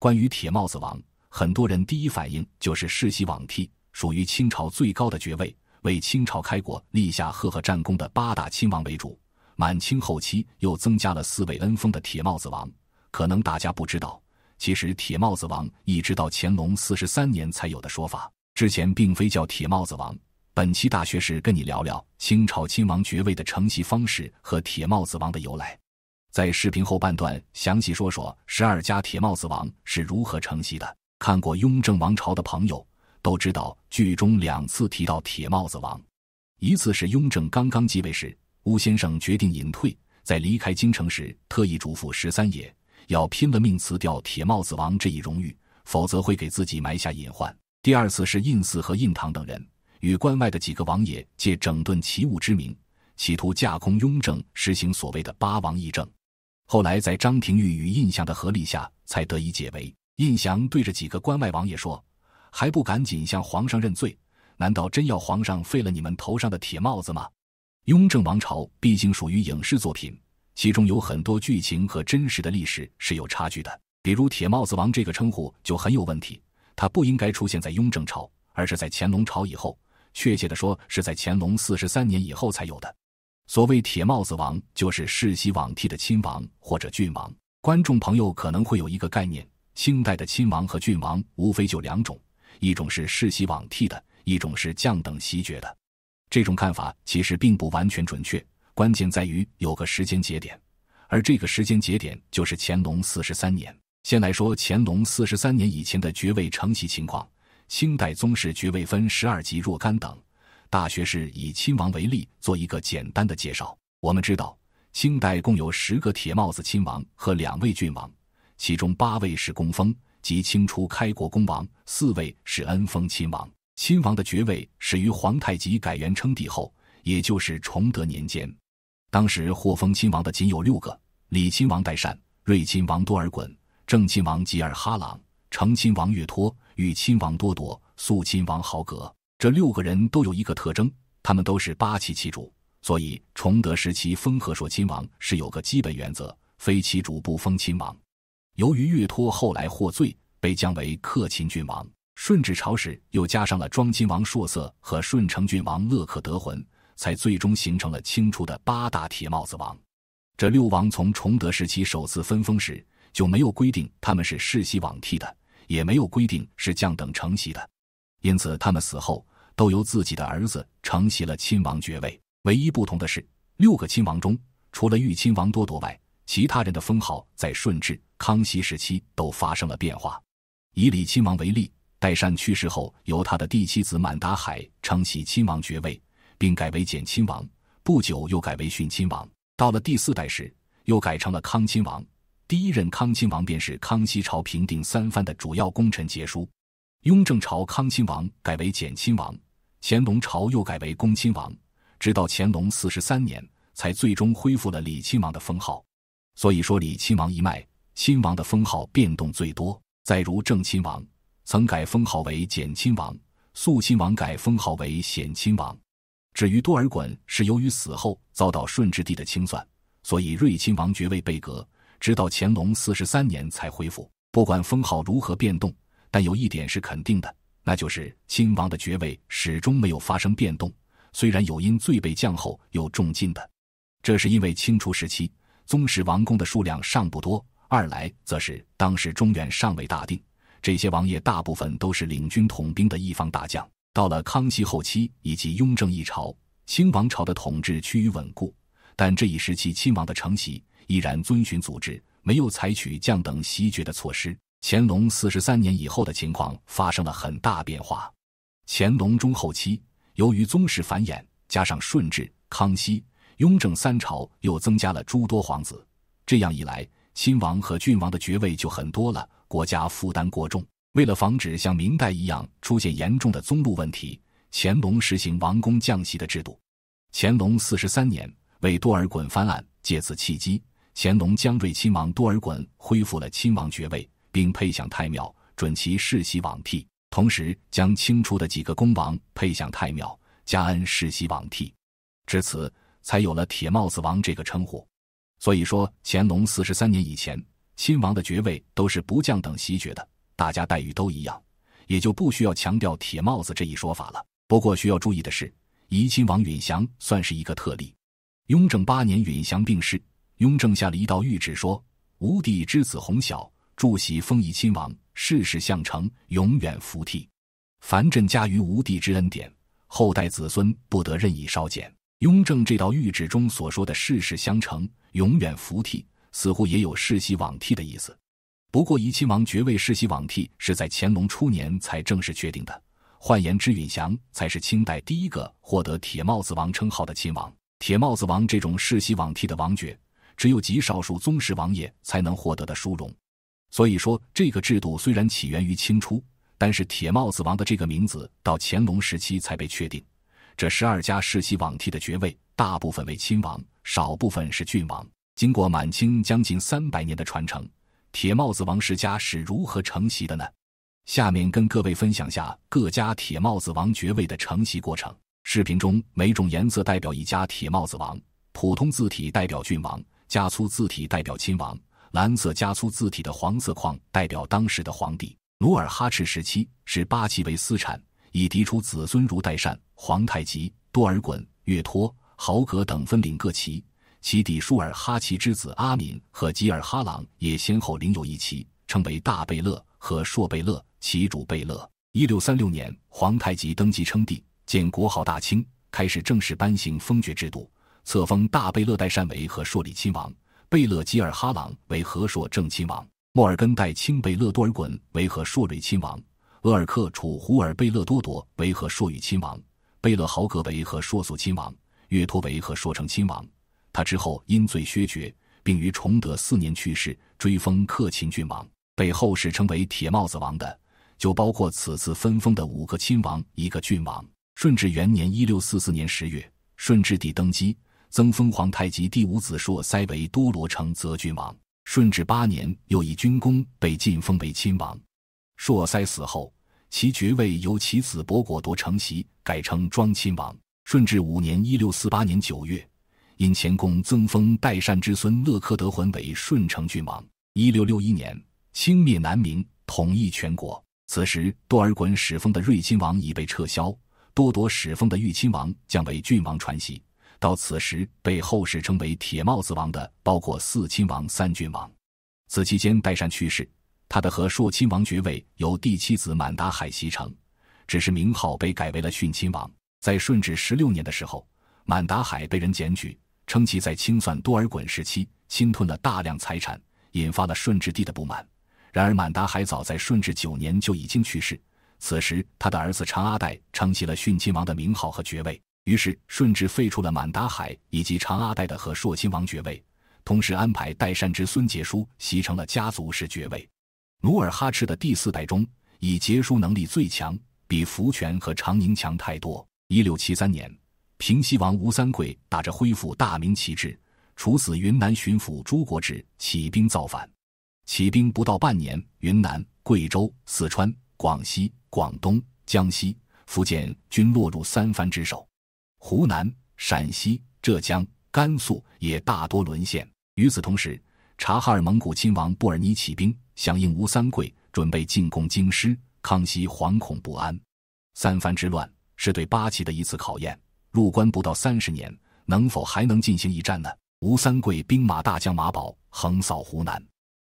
关于铁帽子王，很多人第一反应就是世袭罔替，属于清朝最高的爵位，为清朝开国立下赫赫战功的八大亲王为主。满清后期又增加了四位恩封的铁帽子王。可能大家不知道，其实铁帽子王一直到乾隆四十三年才有的说法，之前并非叫铁帽子王。本期大学士跟你聊聊清朝亲王爵位的承袭方式和铁帽子王的由来。在视频后半段详细说说十二家铁帽子王是如何承袭的。看过《雍正王朝》的朋友都知道，剧中两次提到铁帽子王：一次是雍正刚刚继位时，邬先生决定隐退，在离开京城时特意嘱咐十三爷要拼了命辞掉铁帽子王这一荣誉，否则会给自己埋下隐患；第二次是胤祀和胤堂等人与关外的几个王爷借整顿旗务之名，企图架空雍正，实行所谓的八王议政。后来在张廷玉与印象的合力下，才得以解围。印祥对着几个关外王爷说：“还不赶紧向皇上认罪？难道真要皇上废了你们头上的铁帽子吗？”雍正王朝毕竟属于影视作品，其中有很多剧情和真实的历史是有差距的。比如“铁帽子王”这个称呼就很有问题，它不应该出现在雍正朝，而是在乾隆朝以后，确切的说是在乾隆四十三年以后才有的。所谓铁帽子王，就是世袭罔替的亲王或者郡王。观众朋友可能会有一个概念：清代的亲王和郡王无非就两种，一种是世袭罔替的，一种是降等袭爵的。这种看法其实并不完全准确，关键在于有个时间节点，而这个时间节点就是乾隆四十三年。先来说乾隆四十三年以前的爵位承袭情况。清代宗室爵位分十二级若干等。大学士以亲王为例做一个简单的介绍。我们知道，清代共有十个铁帽子亲王和两位郡王，其中八位是公封，即清初开国公王；四位是恩封亲王。亲王的爵位始于皇太极改元称帝后，也就是崇德年间。当时获封亲王的仅有六个：礼亲王代善、瑞亲王多尔衮、正亲王吉尔哈朗、成亲王岳托、与亲王多铎、肃亲王豪格。这六个人都有一个特征，他们都是八旗旗主，所以崇德时期封和硕亲王是有个基本原则，非旗主不封亲王。由于岳托后来获罪，被降为克勤郡王；顺治朝时又加上了庄亲王硕色和顺承郡王勒克德浑，才最终形成了清初的八大铁帽子王。这六王从崇德时期首次分封时就没有规定他们是世袭罔替的，也没有规定是降等承袭的。因此，他们死后都由自己的儿子承袭了亲王爵位。唯一不同的是，六个亲王中，除了裕亲王多铎外，其他人的封号在顺治、康熙时期都发生了变化。以李亲王为例，代善去世后，由他的第七子满达海承袭亲王爵位，并改为简亲王，不久又改为逊亲王。到了第四代时，又改成了康亲王。第一任康亲王便是康熙朝平定三藩的主要功臣杰书。雍正朝，康亲王改为简亲王；乾隆朝又改为恭亲王，直到乾隆四十三年，才最终恢复了礼亲王的封号。所以说，礼亲王一脉亲王的封号变动最多。再如正亲王，曾改封号为简亲王；肃亲王改封号为显亲王。至于多尔衮，是由于死后遭到顺治帝的清算，所以睿亲王爵位被革，直到乾隆四十三年才恢复。不管封号如何变动。但有一点是肯定的，那就是亲王的爵位始终没有发生变动。虽然有因罪被降后又重晋的，这是因为清初时期宗室王公的数量尚不多；二来则是当时中原尚未大定，这些王爷大部分都是领军统兵的一方大将。到了康熙后期以及雍正一朝，清王朝的统治趋于稳固，但这一时期亲王的承袭依然遵循组织，没有采取降等袭爵的措施。乾隆四十三年以后的情况发生了很大变化。乾隆中后期，由于宗室繁衍，加上顺治、康熙、雍正三朝又增加了诸多皇子，这样一来，亲王和郡王的爵位就很多了，国家负担过重。为了防止像明代一样出现严重的宗禄问题，乾隆实行王公降息的制度。乾隆四十三年为多尔衮翻案，借此契机，乾隆将睿亲王多尔衮恢复了亲王爵位。并配享太庙，准其世袭罔替；同时，将清初的几个公王配享太庙，加恩世袭罔替。至此，才有了“铁帽子王”这个称呼。所以说，乾隆四十三年以前，亲王的爵位都是不降等袭爵的，大家待遇都一样，也就不需要强调“铁帽子”这一说法了。不过，需要注意的是，怡亲王允祥算是一个特例。雍正八年，允祥病逝，雍正下了一道谕旨，说：“吾弟之子弘晓。”祝禧封怡亲王，世世相承，永远服替。凡朕加于无帝之恩典，后代子孙不得任意稍减。雍正这道谕旨中所说的“世世相承，永远服替”，似乎也有世袭罔替的意思。不过，怡亲王爵位世袭罔替是在乾隆初年才正式确定的。换言之，允祥才是清代第一个获得“铁帽子王”称号的亲王。铁帽子王这种世袭罔替的王爵，只有极少数宗室王爷才能获得的殊荣。所以说，这个制度虽然起源于清初，但是“铁帽子王”的这个名字到乾隆时期才被确定。这十二家世袭罔替的爵位，大部分为亲王，少部分是郡王。经过满清将近三百年的传承，铁帽子王世家是如何承袭的呢？下面跟各位分享下各家铁帽子王爵位的承袭过程。视频中，每种颜色代表一家铁帽子王，普通字体代表郡王，加粗字体代表亲王。蓝色加粗字体的黄色框代表当时的皇帝努尔哈赤时期，是八旗为私产，以嫡出子孙如代善、皇太极、多尔衮、岳托、豪格等分领各旗。其弟舒尔哈齐之子阿敏和吉尔哈朗也先后领有一旗，称为大贝勒和硕贝勒。旗主贝勒。一六三六年，皇太极登基称帝，建国号大清，开始正式颁行封爵制度，册封大贝勒代善为和硕礼亲王。贝勒吉尔哈朗为和硕正亲王，莫尔根代清贝勒多尔衮为和硕瑞亲王，额尔克楚胡尔贝勒多铎为和硕裕亲王，贝勒豪格为和硕肃亲王，岳托为和硕成亲王。他之后因罪削爵，并于崇德四年去世，追封克勤郡王，被后世称为“铁帽子王”的，就包括此次分封的五个亲王、一个郡王。顺治元年（一六四四年）十月，顺治帝登基。增封皇太极第五子硕塞为多罗城泽郡王，顺治八年又以军功被晋封为亲王。硕塞死后，其爵位由其子博果夺承袭，改称庄亲王。顺治五年 （1648 年）九月，因前功增封代善之孙勒克德浑为顺承郡王。1661年，清灭南明，统一全国。此时，多尔衮始封的睿亲王已被撤销，多铎始封的裕亲王将为郡王传袭。到此时，被后世称为“铁帽子王”的包括四亲王、三郡王。此期间，代善去世，他的和硕亲王爵位由第七子满达海袭承，只是名号被改为了逊亲王。在顺治十六年的时候，满达海被人检举，称其在清算多尔衮时期侵吞了大量财产，引发了顺治帝的不满。然而，满达海早在顺治九年就已经去世，此时他的儿子常阿代承袭了逊亲王的名号和爵位。于是顺治废除了满达海以及长阿代的和硕亲王爵位，同时安排代善之孙结叔袭成了家族式爵位。努尔哈赤的第四代中，以结叔能力最强，比福全和长宁强太多。一六七三年，平西王吴三桂打着恢复大明旗帜，处死云南巡抚朱国治，起兵造反。起兵不到半年，云南、贵州、四川、广西、广东、江西、福建均落入三藩之手。湖南、陕西、浙江、甘肃也大多沦陷。与此同时，察哈尔蒙古亲王布尔尼起兵，响应吴三桂，准备进攻京师。康熙惶恐不安。三藩之乱是对八旗的一次考验。入关不到三十年，能否还能进行一战呢？吴三桂兵马大将马宝横扫湖南，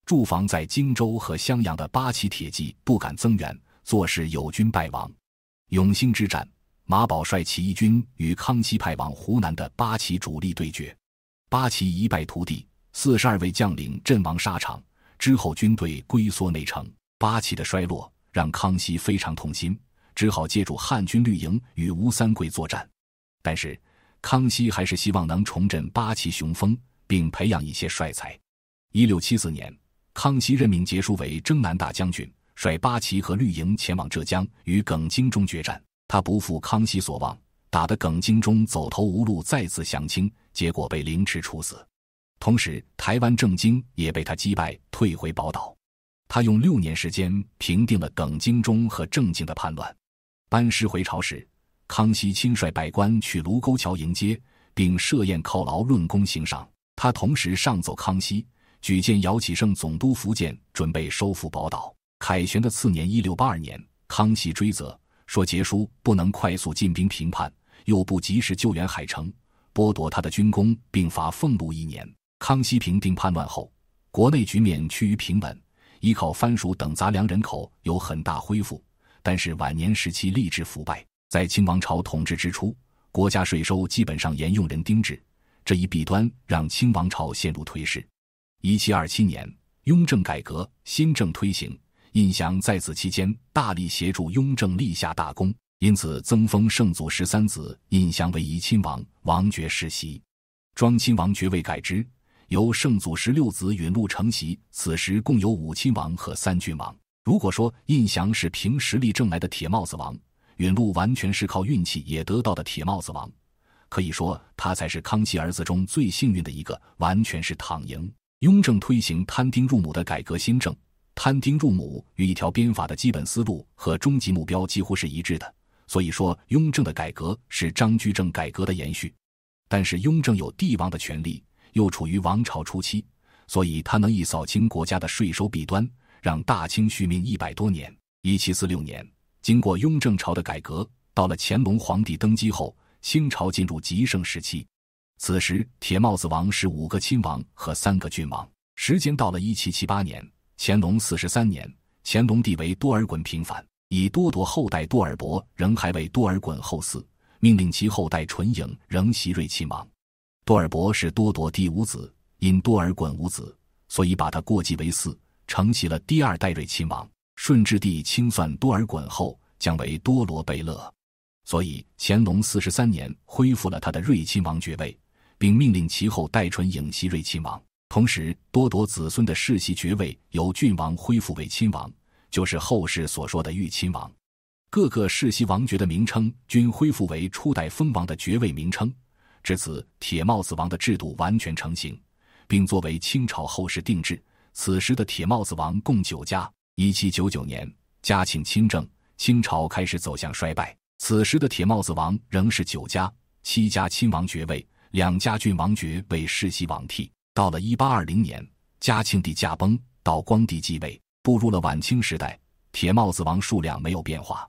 驻防在荆州和襄阳的八旗铁骑不敢增援，坐视友军败亡。永兴之战。马宝率起义军与康熙派往湖南的八旗主力对决，八旗一败涂地，四十二位将领阵亡沙场。之后，军队龟缩内城。八旗的衰落让康熙非常痛心，只好借助汉军绿营与吴三桂作战。但是，康熙还是希望能重振八旗雄风，并培养一些帅才。一六七四年，康熙任命杰书为征南大将军，率八旗和绿营前往浙江，与耿精忠决战。他不负康熙所望，打得耿精忠走投无路，再次降清，结果被凌迟处死。同时，台湾郑经也被他击败，退回宝岛。他用六年时间平定了耿精忠和郑经的叛乱。班师回朝时，康熙亲率百官去卢沟桥迎接，并设宴犒劳，论功行赏。他同时上奏康熙，举荐姚启圣总督福建，准备收复宝岛。凯旋的次年，一六八二年，康熙追责。说杰书不能快速进兵平叛，又不及时救援海城，剥夺他的军功，并罚俸禄一年。康熙平定叛乱后，国内局面趋于平稳，依靠番薯等杂粮，人口有很大恢复。但是晚年时期吏治腐败，在清王朝统治之初，国家税收基本上沿用人丁制，这一弊端让清王朝陷入颓势。一七二七年，雍正改革新政推行。胤祥在此期间大力协助雍正立下大功，因此增封圣祖十三子胤祥为怡亲王，王爵世袭。庄亲王爵位改之，由圣祖十六子允禄承袭。此时共有五亲王和三郡王。如果说胤祥是凭实力挣来的铁帽子王，允禄完全是靠运气也得到的铁帽子王。可以说，他才是康熙儿子中最幸运的一个，完全是躺赢。雍正推行摊丁入亩的改革新政。摊丁入亩与一条鞭法的基本思路和终极目标几乎是一致的，所以说雍正的改革是张居正改革的延续。但是雍正有帝王的权力，又处于王朝初期，所以他能一扫清国家的税收弊端，让大清续命一百多年。一七四六年，经过雍正朝的改革，到了乾隆皇帝登基后，清朝进入极盛时期。此时铁帽子王是五个亲王和三个郡王。时间到了一七七八年。乾隆四十三年，乾隆帝为多尔衮平反，以多铎后代多尔博仍还为多尔衮后嗣，命令其后代纯颖仍袭睿亲王。多尔博是多铎第五子，因多尔衮无子，所以把他过继为嗣，承袭了第二代睿亲王。顺治帝清算多尔衮后，将为多罗贝勒，所以乾隆四十三年恢复了他的睿亲王爵位，并命令其后代纯颖袭睿亲王。同时，多铎子孙的世袭爵位由郡王恢复为亲王，就是后世所说的玉亲王。各个世袭王爵的名称均恢复为初代封王的爵位名称。至此，铁帽子王的制度完全成型，并作为清朝后世定制。此时的铁帽子王共九家。一七九九年，嘉庆亲政，清朝开始走向衰败。此时的铁帽子王仍是九家，七家亲王爵位，两家郡王爵为世袭王替。到了一八二零年，嘉庆帝驾崩，道光帝继位，步入了晚清时代。铁帽子王数量没有变化。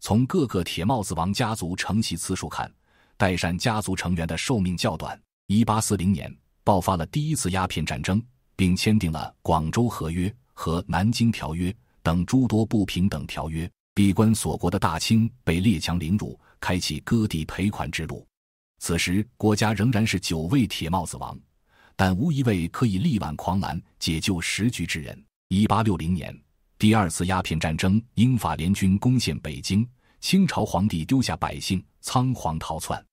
从各个铁帽子王家族承袭次数看，岱山家族成员的寿命较短。一八四零年爆发了第一次鸦片战争，并签订了《广州合约》和《南京条约》等诸多不平等条约。闭关锁国的大清被列强凌辱，开启割地赔款之路。此时，国家仍然是九位铁帽子王。但无一位可以力挽狂澜、解救时局之人。一八六零年，第二次鸦片战争，英法联军攻陷北京，清朝皇帝丢下百姓，仓皇逃窜。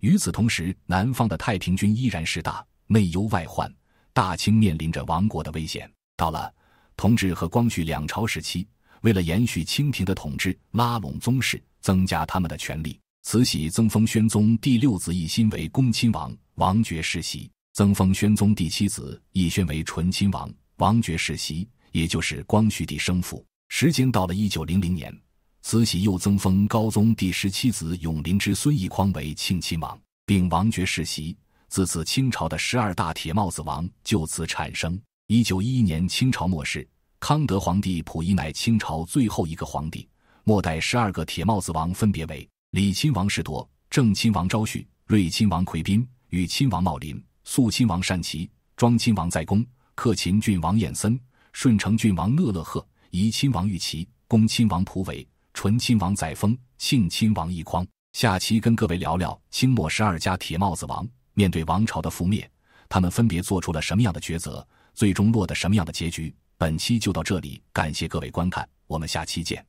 与此同时，南方的太平军依然势大，内忧外患，大清面临着亡国的危险。到了同治和光绪两朝时期，为了延续清廷的统治，拉拢宗室，增加他们的权力，慈禧增封宣宗第六子奕欣为恭亲王，王爵世袭。增封宣宗第七子奕宣为纯亲王，王爵世袭，也就是光绪帝生父。时间到了一九零零年，慈禧又增封高宗第十七子永璘之孙奕匡为庆亲王，并王爵世袭。自此，清朝的十二大铁帽子王就此产生。一九一一年，清朝末世，康德皇帝溥仪乃清朝最后一个皇帝。末代十二个铁帽子王分别为：李亲王士铎、正亲王昭绪、睿亲王奎斌、与亲王茂林。肃亲王善齐、庄亲王载公，克勤郡王彦森，顺承郡王勒勒赫，怡亲王玉琪，恭亲王溥伟，纯亲王载沣，庆亲王奕匡。下期跟各位聊聊清末十二家铁帽子王，面对王朝的覆灭，他们分别做出了什么样的抉择，最终落得什么样的结局？本期就到这里，感谢各位观看，我们下期见。